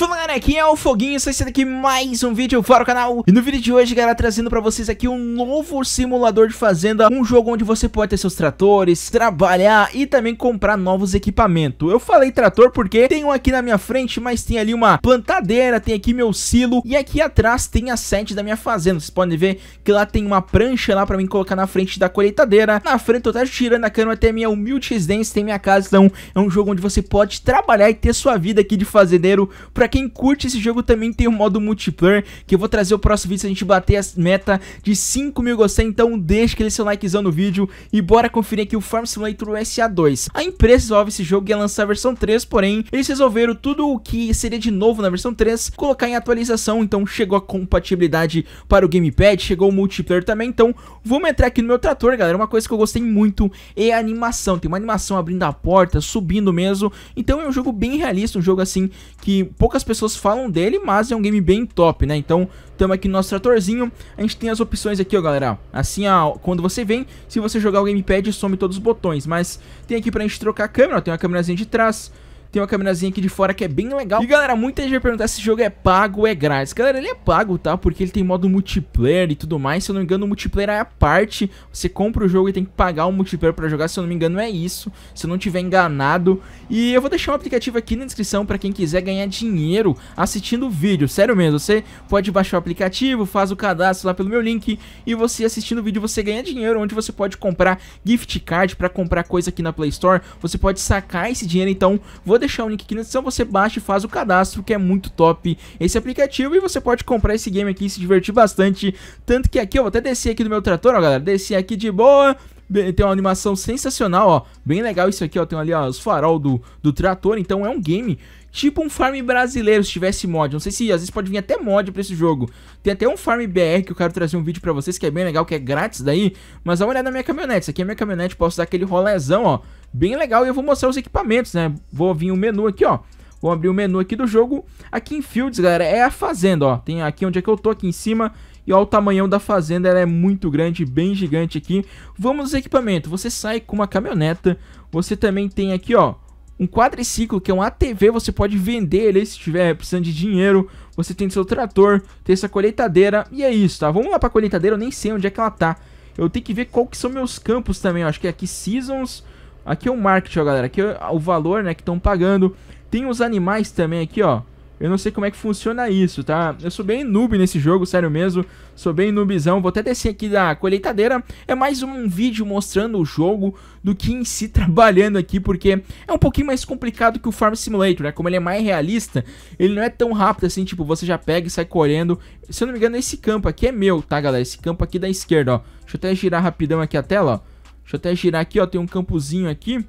Fala galera, aqui é o Foguinho, estou sendo aqui mais um vídeo para o canal E no vídeo de hoje, galera, trazendo para vocês aqui um novo simulador de fazenda Um jogo onde você pode ter seus tratores, trabalhar e também comprar novos equipamentos Eu falei trator porque tem um aqui na minha frente, mas tem ali uma plantadeira, tem aqui meu silo E aqui atrás tem a sede da minha fazenda, vocês podem ver que lá tem uma prancha lá para mim colocar na frente da colheitadeira Na frente eu tô tirando a canoa até minha humilde residência, tem minha casa Então é um jogo onde você pode trabalhar e ter sua vida aqui de fazendeiro para quem curte esse jogo também tem o um modo multiplayer, que eu vou trazer o próximo vídeo se a gente bater a meta de 5 mil gostei, então deixa aquele seu likezão no vídeo e bora conferir aqui o Farm Simulator SA2. A empresa desenvolve esse jogo e ia lançar a versão 3, porém, eles resolveram tudo o que seria de novo na versão 3, colocar em atualização, então chegou a compatibilidade para o Gamepad, chegou o multiplayer também, então vamos entrar aqui no meu trator, galera, uma coisa que eu gostei muito é a animação, tem uma animação abrindo a porta, subindo mesmo, então é um jogo bem realista, um jogo assim que pouco poucas pessoas falam dele, mas é um game bem top, né? Então, estamos aqui no nosso tratorzinho. A gente tem as opções aqui, ó, galera. Assim, ó, quando você vem, se você jogar o gamepad, some todos os botões. Mas tem aqui pra gente trocar a câmera, ó, tem uma câmerazinha de trás, tem uma caminhazinha aqui de fora que é bem legal. E galera, muita gente vai perguntar se esse jogo é pago ou é grátis. Galera, ele é pago, tá? Porque ele tem modo multiplayer e tudo mais. Se eu não me engano, o multiplayer é a parte. Você compra o jogo e tem que pagar o multiplayer pra jogar. Se eu não me engano, é isso. Se eu não tiver enganado. E eu vou deixar um aplicativo aqui na descrição pra quem quiser ganhar dinheiro assistindo o vídeo. Sério mesmo, você pode baixar o aplicativo, faz o cadastro lá pelo meu link. E você assistindo o vídeo, você ganha dinheiro. Onde você pode comprar gift card pra comprar coisa aqui na Play Store. Você pode sacar esse dinheiro. Então, vou deixar o link aqui na né? descrição, você baixa e faz o cadastro, que é muito top esse aplicativo. E você pode comprar esse game aqui e se divertir bastante. Tanto que aqui, eu vou até descer aqui do meu trator, ó, galera. Descer aqui de boa tem uma animação sensacional, ó. Bem legal isso aqui, ó. Tem ali ó, os farol do, do trator. Então é um game tipo um farm brasileiro se tivesse mod. Não sei se às vezes pode vir até mod pra esse jogo. Tem até um farm BR que eu quero trazer um vídeo pra vocês que é bem legal, que é grátis daí. Mas dá uma olhada na minha caminhonete. Isso aqui é minha caminhonete, posso dar aquele rolezão ó. Bem legal e eu vou mostrar os equipamentos, né? Vou vir o um menu aqui, ó. Vou abrir o menu aqui do jogo. Aqui em Fields, galera, é a fazenda, ó. Tem aqui onde é que eu tô, aqui em cima. E olha o tamanho da fazenda, ela é muito grande, bem gigante aqui. Vamos nos equipamentos, você sai com uma caminhoneta, você também tem aqui, ó, um quadriciclo, que é um ATV, você pode vender ele se estiver precisando de dinheiro. Você tem seu trator, tem essa colheitadeira, e é isso, tá? Vamos lá pra colheitadeira, eu nem sei onde é que ela tá. Eu tenho que ver qual que são meus campos também, ó. acho que é aqui Seasons, aqui é o marketing, ó, galera. Aqui é o valor, né, que estão pagando. Tem os animais também aqui, ó. Eu não sei como é que funciona isso, tá? Eu sou bem noob nesse jogo, sério mesmo. Sou bem noobzão. Vou até descer aqui da colheitadeira. É mais um vídeo mostrando o jogo do que em si trabalhando aqui, porque é um pouquinho mais complicado que o Farm Simulator, né? Como ele é mais realista, ele não é tão rápido assim, tipo, você já pega e sai correndo. Se eu não me engano, esse campo aqui é meu, tá, galera? Esse campo aqui da esquerda, ó. Deixa eu até girar rapidão aqui a tela, ó. Deixa eu até girar aqui, ó. Tem um campozinho aqui.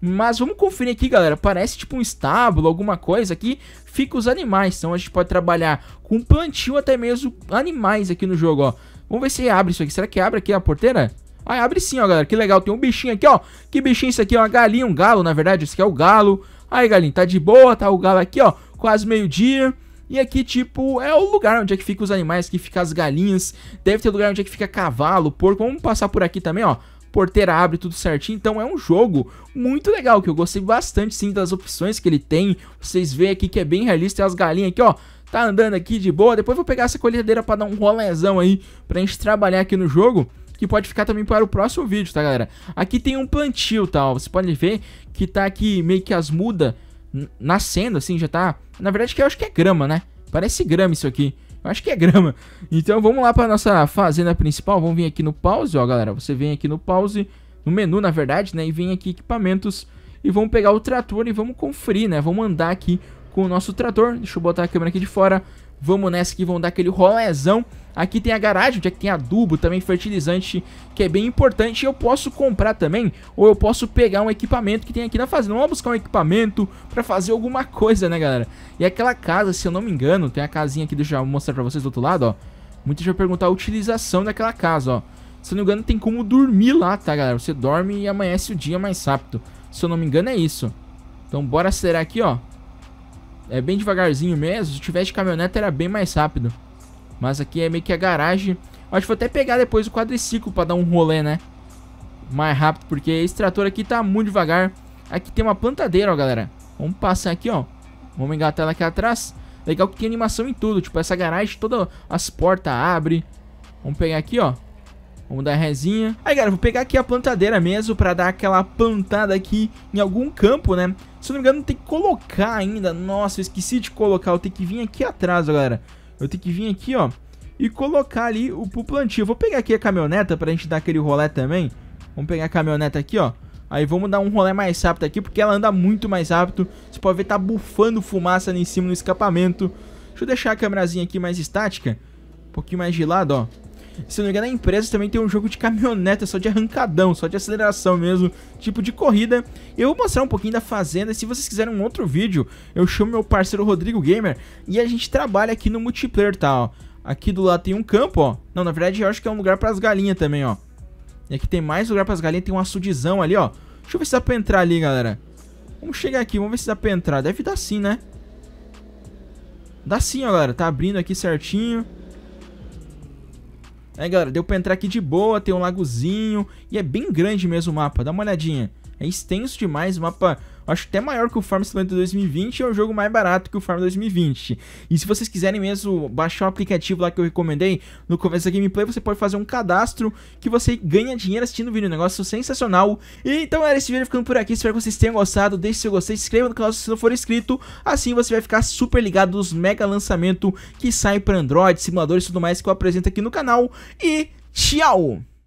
Mas vamos conferir aqui, galera. Parece tipo um estábulo, alguma coisa aqui. Fica os animais. Então a gente pode trabalhar com plantio até mesmo animais aqui no jogo, ó. Vamos ver se abre isso aqui. Será que abre aqui a porteira? Ah, abre sim, ó, galera. Que legal. Tem um bichinho aqui, ó. Que bichinho isso aqui? É uma galinha, um galo, na verdade. Esse aqui é o galo. Aí, galinha, tá de boa. Tá o galo aqui, ó. Quase meio-dia. E aqui, tipo, é o lugar onde é que fica os animais, que fica as galinhas. Deve ter lugar onde é que fica cavalo, porco. Vamos passar por aqui também, ó porteira abre tudo certinho. Então é um jogo muito legal, que eu gostei bastante sim das opções que ele tem. Vocês veem aqui que é bem realista, tem as galinhas aqui, ó tá andando aqui de boa. Depois vou pegar essa colheitadeira pra dar um rolezão aí, pra gente trabalhar aqui no jogo. Que pode ficar também para o próximo vídeo, tá, galera? Aqui tem um plantio, tal. Tá, Você pode ver que tá aqui meio que as mudas nascendo, assim, já tá... Na verdade, que eu acho que é grama, né? Parece grama isso aqui. Acho que é grama. Então vamos lá para nossa fazenda principal. Vamos vir aqui no pause, ó, galera. Você vem aqui no pause, no menu, na verdade, né? E vem aqui equipamentos e vamos pegar o trator e vamos conferir, né? Vamos andar aqui com o nosso trator. Deixa eu botar a câmera aqui de fora. Vamos nessa que vão dar aquele rolézão. Aqui tem a garagem, onde é que tem adubo, também fertilizante, que é bem importante. Eu posso comprar também, ou eu posso pegar um equipamento que tem aqui na fazenda. Vamos buscar um equipamento pra fazer alguma coisa, né, galera? E aquela casa, se eu não me engano, tem a casinha aqui, deixa eu mostrar pra vocês do outro lado, ó. Muita gente vai perguntar a utilização daquela casa, ó. Se eu não me engano, tem como dormir lá, tá, galera? Você dorme e amanhece o dia mais rápido. Se eu não me engano, é isso. Então, bora acelerar aqui, ó. É bem devagarzinho mesmo. Se tivesse caminhonete era bem mais rápido. Mas aqui é meio que a garagem. Acho que vou até pegar depois o quadriciclo para dar um rolê, né? Mais rápido, porque esse trator aqui tá muito devagar. Aqui tem uma plantadeira, ó, galera. Vamos passar aqui, ó. Vamos engatar ela aqui atrás. Legal que tem animação em tudo. Tipo, essa garagem, todas as portas abre. Vamos pegar aqui, ó. Vamos dar resinha. Aí, galera, vou pegar aqui a plantadeira mesmo pra dar aquela plantada aqui em algum campo, né? Se não me engano, tem que colocar ainda. Nossa, eu esqueci de colocar. Eu tenho que vir aqui atrás, galera. Eu tenho que vir aqui, ó, e colocar ali o, o plantio. vou pegar aqui a caminhoneta pra gente dar aquele rolê também. Vamos pegar a caminhoneta aqui, ó. Aí vamos dar um rolê mais rápido aqui, porque ela anda muito mais rápido. Você pode ver, tá bufando fumaça ali em cima no escapamento. Deixa eu deixar a câmerazinha aqui mais estática. Um pouquinho mais de lado, ó. Se não me engano, a empresa também tem um jogo de caminhoneta, só de arrancadão, só de aceleração mesmo, tipo de corrida. Eu vou mostrar um pouquinho da fazenda. Se vocês quiserem um outro vídeo, eu chamo meu parceiro Rodrigo Gamer e a gente trabalha aqui no multiplayer, tá? Ó. Aqui do lado tem um campo, ó. Não, na verdade eu acho que é um lugar para as galinhas também, ó. E aqui tem mais lugar para as galinhas, tem um açudizão ali, ó. Deixa eu ver se dá pra entrar ali, galera. Vamos chegar aqui, vamos ver se dá pra entrar. Deve dar sim, né? Dá sim, ó, galera. Tá abrindo aqui certinho. Aí galera, deu pra entrar aqui de boa, tem um lagozinho e é bem grande mesmo o mapa, dá uma olhadinha. É extenso demais, o mapa acho até maior que o Farm Simulator 2020 é um jogo mais barato que o Farm 2020. E se vocês quiserem mesmo baixar o aplicativo lá que eu recomendei no começo da gameplay, você pode fazer um cadastro que você ganha dinheiro assistindo o vídeo, um negócio sensacional. E então era esse vídeo ficando por aqui, espero que vocês tenham gostado, deixe seu gostei, se inscreva no canal se não for inscrito, assim você vai ficar super ligado nos mega lançamentos que saem para Android, simuladores e tudo mais que eu apresento aqui no canal. E tchau!